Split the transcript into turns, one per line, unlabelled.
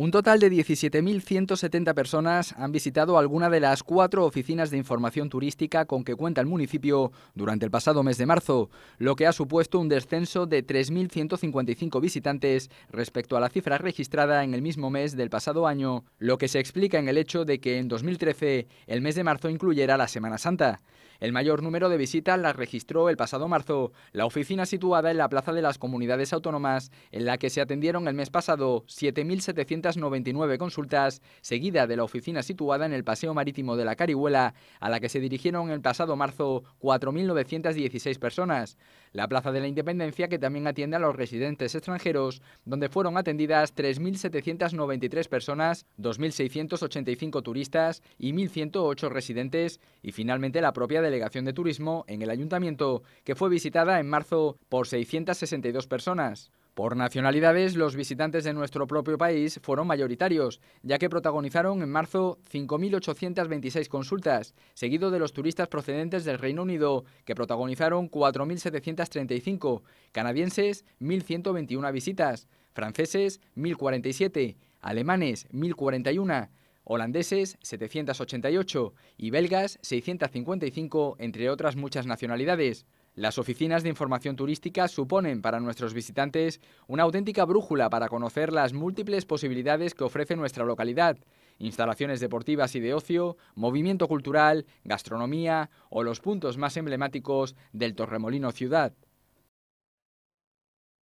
Un total de 17.170 personas han visitado alguna de las cuatro oficinas de información turística con que cuenta el municipio durante el pasado mes de marzo, lo que ha supuesto un descenso de 3.155 visitantes respecto a la cifra registrada en el mismo mes del pasado año, lo que se explica en el hecho de que en 2013 el mes de marzo incluyera la Semana Santa. El mayor número de visitas las registró el pasado marzo la oficina situada en la Plaza de las Comunidades Autónomas, en la que se atendieron el mes pasado 7.700 99 consultas, seguida de la oficina situada en el Paseo Marítimo de la Carihuela, a la que se dirigieron el pasado marzo 4.916 personas. La Plaza de la Independencia, que también atiende a los residentes extranjeros, donde fueron atendidas 3.793 personas, 2.685 turistas y 1.108 residentes, y finalmente la propia Delegación de Turismo en el Ayuntamiento, que fue visitada en marzo por 662 personas. Por nacionalidades, los visitantes de nuestro propio país fueron mayoritarios, ya que protagonizaron en marzo 5.826 consultas, seguido de los turistas procedentes del Reino Unido, que protagonizaron 4.735, canadienses 1.121 visitas, franceses 1.047, alemanes 1.041, holandeses 788 y belgas 655, entre otras muchas nacionalidades. Las oficinas de información turística suponen para nuestros visitantes una auténtica brújula para conocer las múltiples posibilidades que ofrece nuestra localidad, instalaciones deportivas y de ocio, movimiento cultural, gastronomía o los puntos más emblemáticos del Torremolino Ciudad.